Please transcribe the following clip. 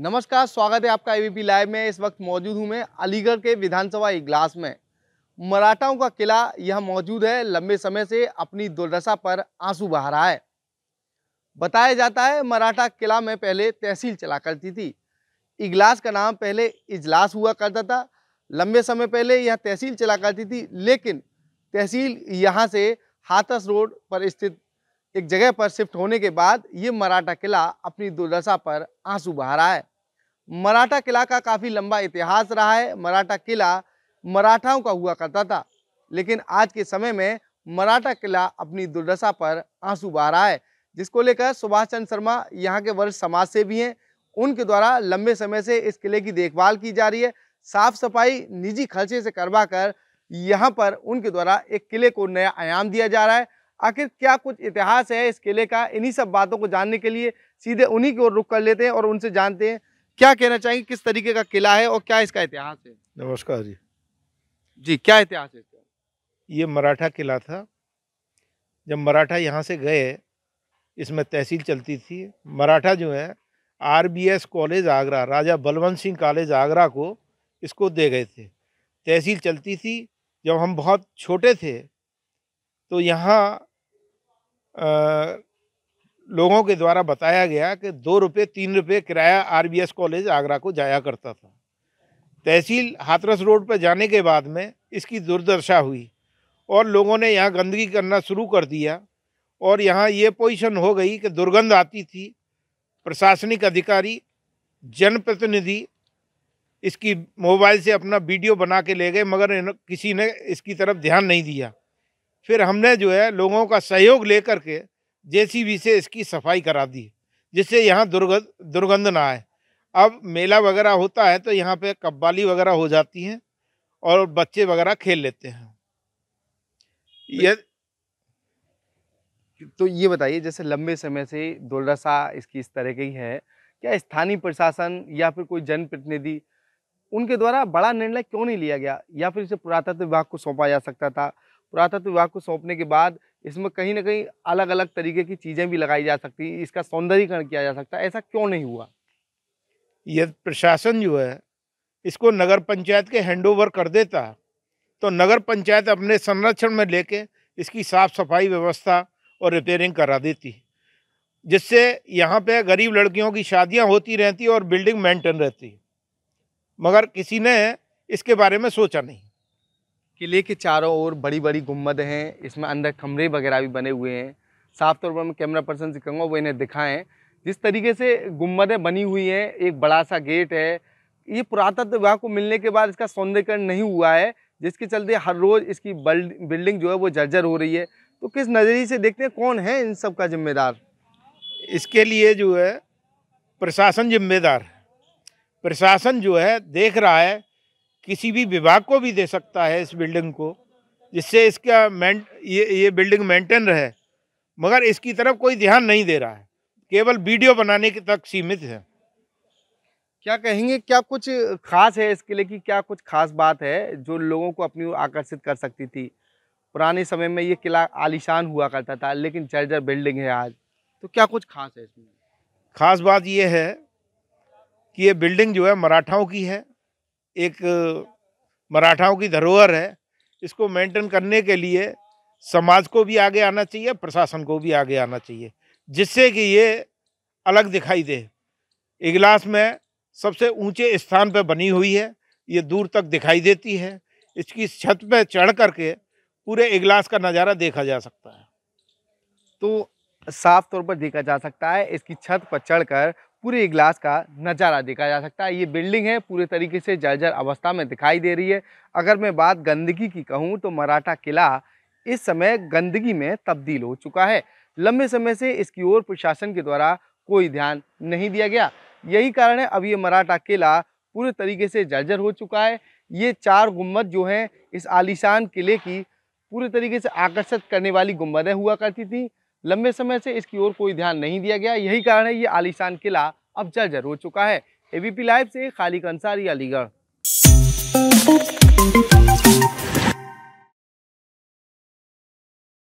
नमस्कार स्वागत है आपका एबीपी लाइव में इस वक्त मौजूद हूँ मैं अलीगढ़ के विधानसभा इजलास में मराठाओं का किला यह मौजूद है लंबे समय से अपनी दुर्दशा पर आंसू बहा रहा है बताया जाता है मराठा किला में पहले तहसील चला करती थी इजलास का नाम पहले इजलास हुआ करता था लंबे समय पहले यह तहसील चला करती थी लेकिन तहसील यहाँ से हाथस रोड पर स्थित एक जगह पर शिफ्ट होने के बाद ये मराठा किला अपनी दुर्दशा पर आंसू बहा रहा है मराठा किला का काफ़ी लंबा इतिहास रहा है मराठा किला मराठाओं का हुआ करता था लेकिन आज के समय में मराठा किला अपनी दुर्दशा पर आंसू बहा रहा है जिसको लेकर सुभाष चंद्र शर्मा यहाँ के वरिष्ठ समाज से भी हैं उनके द्वारा लंबे समय से इस किले की देखभाल की जा रही है साफ सफाई निजी खर्चे से करवा कर यहाँ पर उनके द्वारा एक किले को नया आयाम दिया जा रहा है आखिर क्या कुछ इतिहास है इस किले का इन्हीं सब बातों को जानने के लिए सीधे उन्हीं की ओर रुख कर लेते हैं और उनसे जानते हैं क्या कहना चाहेंगे किस तरीके का किला है और क्या इसका इतिहास है नमस्कार जी जी क्या इतिहास है इसका ये मराठा किला था जब मराठा यहाँ से गए इसमें तहसील चलती थी मराठा जो है RBS college Agra Raja Balwant Singh college Agra को इसको दे गए थे तहसील चलती थी जब हम बहुत छोटे थे तो यहाँ लोगों के द्वारा बताया गया कि दो रुपये तीन रुपये किराया आरबीएस कॉलेज आगरा को जाया करता था तहसील हाथरस रोड पर जाने के बाद में इसकी दुर्दशा हुई और लोगों ने यहाँ गंदगी करना शुरू कर दिया और यहाँ ये पोजीशन हो गई कि दुर्गंध आती थी प्रशासनिक अधिकारी जनप्रतिनिधि इसकी मोबाइल से अपना वीडियो बना के ले गए मगर किसी ने इसकी तरफ ध्यान नहीं दिया फिर हमने जो है लोगों का सहयोग लेकर के जेसीबी से इसकी सफाई करा दी जिससे यहाँ दुर्गंध दुर्गंध ना आए अब मेला वगैरह होता है तो यहाँ पे कब्बाली वगैरह हो जाती हैं और बच्चे वगैरह खेल लेते हैं तो ये तो ये बताइए जैसे लंबे समय से दुर्दशा इसकी इस तरह की है क्या स्थानीय प्रशासन या फिर कोई जनप्रतिनिधि उनके द्वारा बड़ा निर्णय क्यों नहीं लिया गया या फिर इसे पुरातत्व विभाग को सौंपा जा सकता था पुरातत्व विभाग को सौंपने के बाद इसमें कहीं ना कहीं अलग अलग तरीके की चीज़ें भी लगाई जा सकती इसका सौंदर्यीकरण किया जा सकता ऐसा क्यों नहीं हुआ यदि प्रशासन जो है इसको नगर पंचायत के हैंडओवर कर देता तो नगर पंचायत अपने संरक्षण में लेके इसकी साफ सफाई व्यवस्था और रिपेयरिंग करा देती जिससे यहाँ पे गरीब लड़कियों की शादियाँ होती रहती और बिल्डिंग मेंटेन रहती मगर किसी ने इसके बारे में सोचा नहीं किले के चारों ओर बड़ी बड़ी गुम्बद हैं इसमें अंदर कमरे वगैरह भी बने हुए हैं साफ तौर पर मैं कैमरा पर्सन से कहूँगा वो इन्हें दिखाएँ जिस तरीके से गुम्बदें बनी हुई हैं एक बड़ा सा गेट है ये पुरातत्व विभाग को मिलने के बाद इसका सौंदर्यकरण नहीं हुआ है जिसके चलते हर रोज़ इसकी बिल्डिंग जो है वो जर्जर हो रही है तो किस नज़रिए से देखते हैं कौन है इन सब का जिम्मेदार इसके लिए जो है प्रशासन जिम्मेदार प्रशासन जो है देख रहा है किसी भी विभाग को भी दे सकता है इस बिल्डिंग को जिससे इसका मैं ये ये बिल्डिंग मेंटेन रहे मगर इसकी तरफ कोई ध्यान नहीं दे रहा है केवल वीडियो बनाने के तक सीमित है क्या कहेंगे क्या कुछ खास है इसके लिए कि क्या कुछ खास बात है जो लोगों को अपनी ओर आकर्षित कर सकती थी पुराने समय में ये किला आलिशान हुआ करता था लेकिन जर्जर बिल्डिंग है आज तो क्या कुछ खास है इसमें खास बात यह है कि ये बिल्डिंग जो है मराठाओं की है एक मराठाओं की धरोहर है इसको मेंटेन करने के लिए समाज को भी आगे आना चाहिए प्रशासन को भी आगे आना चाहिए जिससे कि ये अलग दिखाई दे इगलास में सबसे ऊंचे स्थान पर बनी हुई है ये दूर तक दिखाई देती है इसकी छत पर चढ़ करके पूरे इगलास का नज़ारा देखा जा सकता है तो साफ तौर पर देखा जा सकता है इसकी छत पर चढ़कर पूरे इग्लास का नज़ारा देखा जा सकता है ये बिल्डिंग है पूरे तरीके से जर्जर अवस्था में दिखाई दे रही है अगर मैं बात गंदगी की कहूँ तो मराठा किला इस समय गंदगी में तब्दील हो चुका है लंबे समय से इसकी ओर प्रशासन के द्वारा कोई ध्यान नहीं दिया गया यही कारण है अब ये मराठा किला पूरे तरीके से जर्जर हो चुका है ये चार गुम्बद जो हैं इस आलिशान किले की पूरे तरीके से आकर्षित करने वाली गुम्बदें हुआ करती थी लंबे समय से इसकी ओर कोई ध्यान नहीं दिया गया यही कारण है ये आलिशान किला अब जर्जर हो चुका है एबीपी लाइव से खालिक अंसारी अलीगढ़